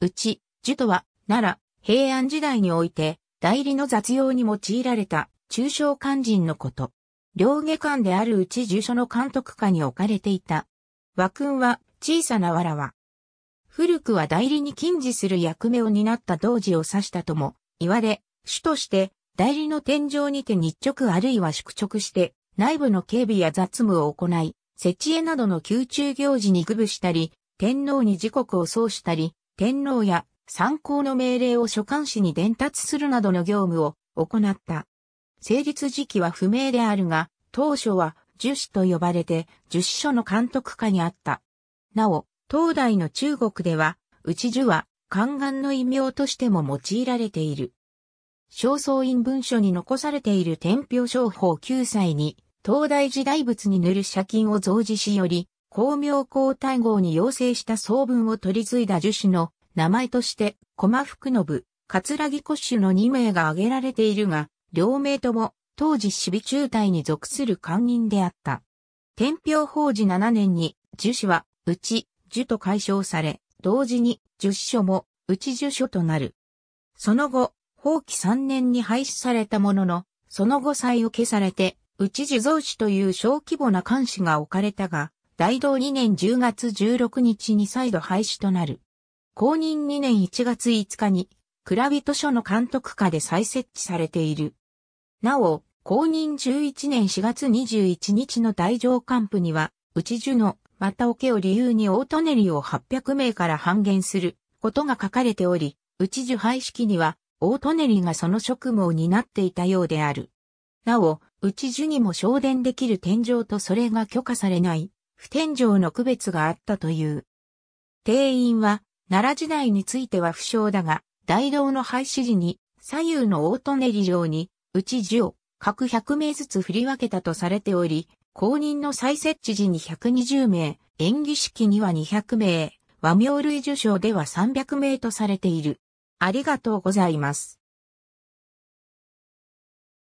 うち、樹とは、奈良、平安時代において、代理の雑用に用いられた、中小肝心のこと。両下官であるうち住所の監督下に置かれていた。和君は、小さな藁は、古くは代理に禁似する役目を担った同時を指したとも言われ、主として代理の天井にて日直あるいは宿直して内部の警備や雑務を行い、設置へなどの宮中行事に愚部したり、天皇に時刻を奏したり、天皇や参考の命令を所管士に伝達するなどの業務を行った。成立時期は不明であるが、当初は樹脂と呼ばれて樹脂書の監督下にあった。なお、東大の中国では、内樹は宦官の異名としても用いられている。正倉院文書に残されている天平商法9歳に、東大時代物に塗る写金を増持しより、公明皇太后に要請した総文を取り継いだ樹脂の名前として、駒福信、葛城骨種の2名が挙げられているが、両名とも当時守備中隊に属する官人であった。天平法事7年に、樹脂は、うち、樹と解消され、同時に、樹脂書も、うち樹書となる。その後、法規3年に廃止されたものの、その後祭を消されて、うち樹造紙という小規模な監視が置かれたが、大道2年10月16日に再度廃止となる。公認2年1月5日に、蔵人所の監督下で再設置されている。なお、公認11年4月21日の大上官府には、内樹の、また桶を理由に大トネリを800名から半減することが書かれており、内樹廃止期には、大トネリがその職務を担っていたようである。なお、内樹にも昇殿できる天井とそれが許可されない不天井の区別があったという。定員は、奈良時代については不詳だが、大道の廃止時に、左右の大ネり城に、内を各100名ずつ振り分けたとされており、公認の再設置時に120名、演技式には200名、和名類受賞では300名とされている。ありがとうございます。